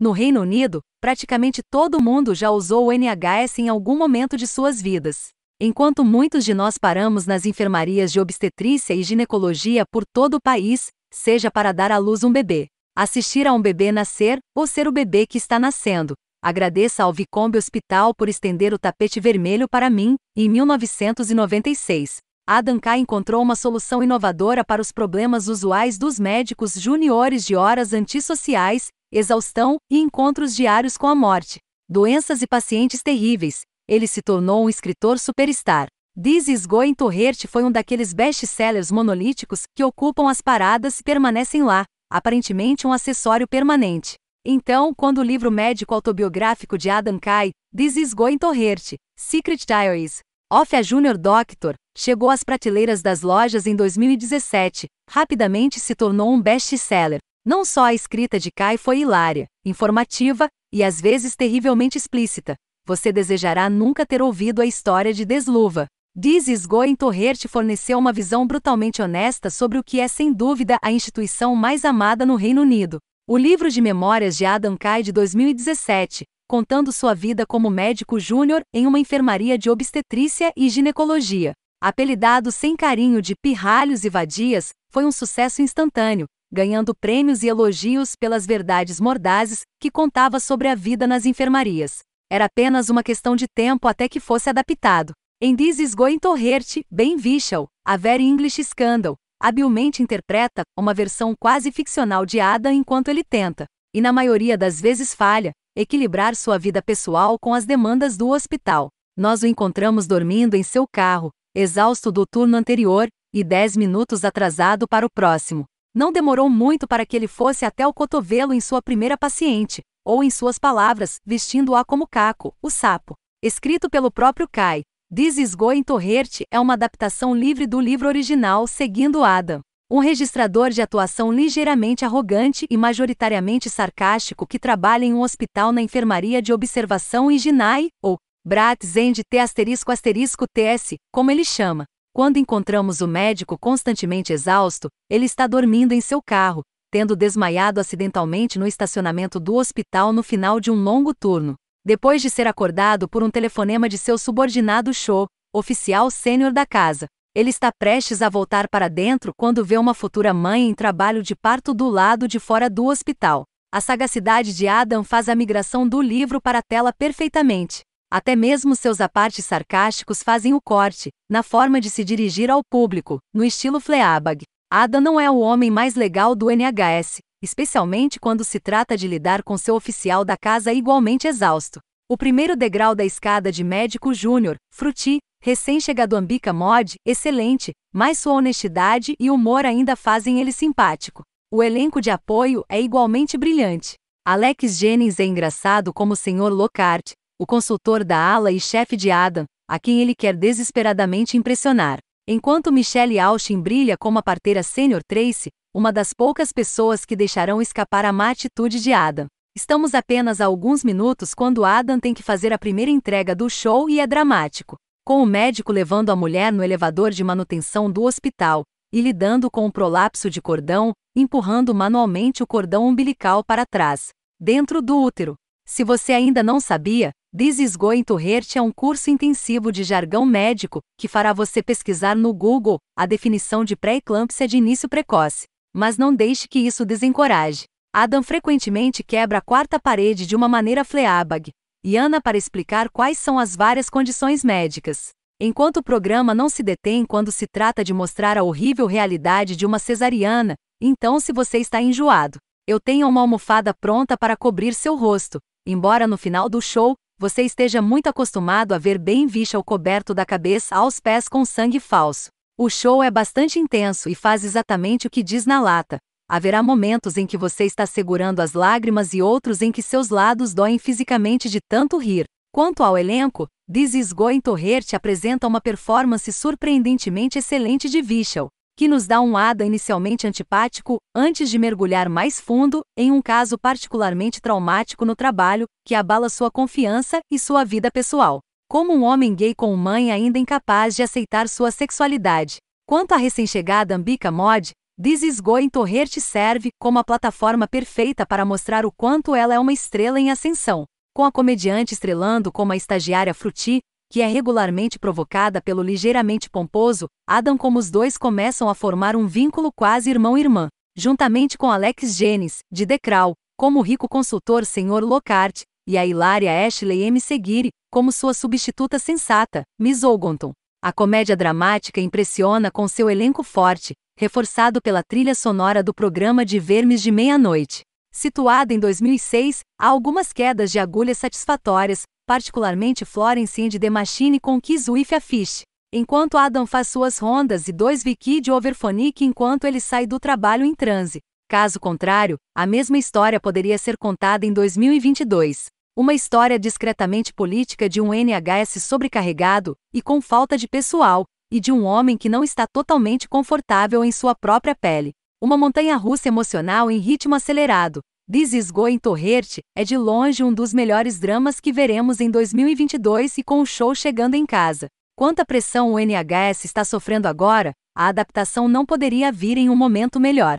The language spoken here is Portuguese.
No Reino Unido, praticamente todo mundo já usou o NHS em algum momento de suas vidas. Enquanto muitos de nós paramos nas enfermarias de obstetrícia e ginecologia por todo o país, seja para dar à luz um bebê, assistir a um bebê nascer ou ser o bebê que está nascendo, agradeça ao Vicombe Hospital por estender o tapete vermelho para mim, em 1996. Adam K. encontrou uma solução inovadora para os problemas usuais dos médicos júniores de horas antissociais exaustão e encontros diários com a morte, doenças e pacientes terríveis, ele se tornou um escritor superstar. This is Going to Hurt foi um daqueles best-sellers monolíticos que ocupam as paradas e permanecem lá, aparentemente um acessório permanente. Então, quando o livro médico autobiográfico de Adam Kai, This is Going to Hurt, Secret Diaries, of a Junior Doctor, chegou às prateleiras das lojas em 2017, rapidamente se tornou um best-seller. Não só a escrita de Kai foi hilária, informativa e às vezes terrivelmente explícita. Você desejará nunca ter ouvido a história de Desluva. Dizes Goen Torrer te forneceu uma visão brutalmente honesta sobre o que é sem dúvida a instituição mais amada no Reino Unido. O livro de memórias de Adam Kai de 2017, contando sua vida como médico júnior em uma enfermaria de obstetrícia e ginecologia. Apelidado sem carinho de pirralhos e vadias, foi um sucesso instantâneo, ganhando prêmios e elogios pelas verdades mordazes que contava sobre a vida nas enfermarias. Era apenas uma questão de tempo até que fosse adaptado. Em This Is Going to Hurt, Ben Vishal, a Very English Scandal, habilmente interpreta uma versão quase ficcional de Ada enquanto ele tenta, e na maioria das vezes falha, equilibrar sua vida pessoal com as demandas do hospital. Nós o encontramos dormindo em seu carro, exausto do turno anterior, e 10 minutos atrasado para o próximo. Não demorou muito para que ele fosse até o cotovelo em sua primeira paciente, ou em suas palavras, vestindo-a como caco, o sapo. Escrito pelo próprio Kai, This is Going to Hurt é uma adaptação livre do livro original Seguindo Adam. Um registrador de atuação ligeiramente arrogante e majoritariamente sarcástico que trabalha em um hospital na enfermaria de observação em Jinai, ou Bratzend T asterisco asterisco TS, como ele chama. Quando encontramos o médico constantemente exausto, ele está dormindo em seu carro, tendo desmaiado acidentalmente no estacionamento do hospital no final de um longo turno. Depois de ser acordado por um telefonema de seu subordinado show, oficial sênior da casa, ele está prestes a voltar para dentro quando vê uma futura mãe em trabalho de parto do lado de fora do hospital. A sagacidade de Adam faz a migração do livro para a tela perfeitamente. Até mesmo seus apartes sarcásticos fazem o corte, na forma de se dirigir ao público, no estilo Fleabag. Adam não é o homem mais legal do NHS, especialmente quando se trata de lidar com seu oficial da casa igualmente exausto. O primeiro degrau da escada de médico júnior, Fruti, recém-chegado Ambika Mod, excelente, mas sua honestidade e humor ainda fazem ele simpático. O elenco de apoio é igualmente brilhante. Alex Jennings é engraçado como o Sr. Lockhart, o consultor da ala e chefe de Adam, a quem ele quer desesperadamente impressionar. Enquanto Michelle Austin brilha como a parteira sênior Tracy, uma das poucas pessoas que deixarão escapar a má atitude de Adam. Estamos apenas a alguns minutos quando Adam tem que fazer a primeira entrega do show e é dramático. Com o médico levando a mulher no elevador de manutenção do hospital e lidando com o prolapso de cordão, empurrando manualmente o cordão umbilical para trás, dentro do útero. Se você ainda não sabia, Dizes em Torrerte é um curso intensivo de jargão médico que fará você pesquisar no Google a definição de pré-eclâmpsia de início precoce. Mas não deixe que isso desencoraje. Adam frequentemente quebra a quarta parede de uma maneira fleabag, e Ana para explicar quais são as várias condições médicas. Enquanto o programa não se detém quando se trata de mostrar a horrível realidade de uma cesariana, então se você está enjoado, eu tenho uma almofada pronta para cobrir seu rosto, embora no final do show você esteja muito acostumado a ver bem Vishal coberto da cabeça aos pés com sangue falso. O show é bastante intenso e faz exatamente o que diz na lata. Haverá momentos em que você está segurando as lágrimas e outros em que seus lados doem fisicamente de tanto rir. Quanto ao elenco, This Is Going to Hurt apresenta uma performance surpreendentemente excelente de Vishal que nos dá um lado inicialmente antipático, antes de mergulhar mais fundo em um caso particularmente traumático no trabalho, que abala sua confiança e sua vida pessoal. Como um homem gay com mãe ainda incapaz de aceitar sua sexualidade. Quanto à recém-chegada Ambika Mod, This is Going to Hurt serve como a plataforma perfeita para mostrar o quanto ela é uma estrela em ascensão com a comediante estrelando como a estagiária Fruti, que é regularmente provocada pelo ligeiramente pomposo, Adam como os dois começam a formar um vínculo quase irmão-irmã, juntamente com Alex Genes, de Decral, como rico consultor Sr. Lockhart, e a hilária Ashley M. Seguiri, como sua substituta sensata, Miss Ogonton. A comédia dramática impressiona com seu elenco forte, reforçado pela trilha sonora do programa de Vermes de Meia-Noite. Situada em 2006, há algumas quedas de agulhas satisfatórias, particularmente Florence and the Machine com Kiss With a Fish. Enquanto Adam faz suas rondas e dois Vicky de Overphonic enquanto ele sai do trabalho em transe. Caso contrário, a mesma história poderia ser contada em 2022. Uma história discretamente política de um NHS sobrecarregado e com falta de pessoal, e de um homem que não está totalmente confortável em sua própria pele. Uma montanha russa emocional em ritmo acelerado, This is Going to Hurt é de longe um dos melhores dramas que veremos em 2022 e com o show chegando em casa. Quanta pressão o NHS está sofrendo agora, a adaptação não poderia vir em um momento melhor.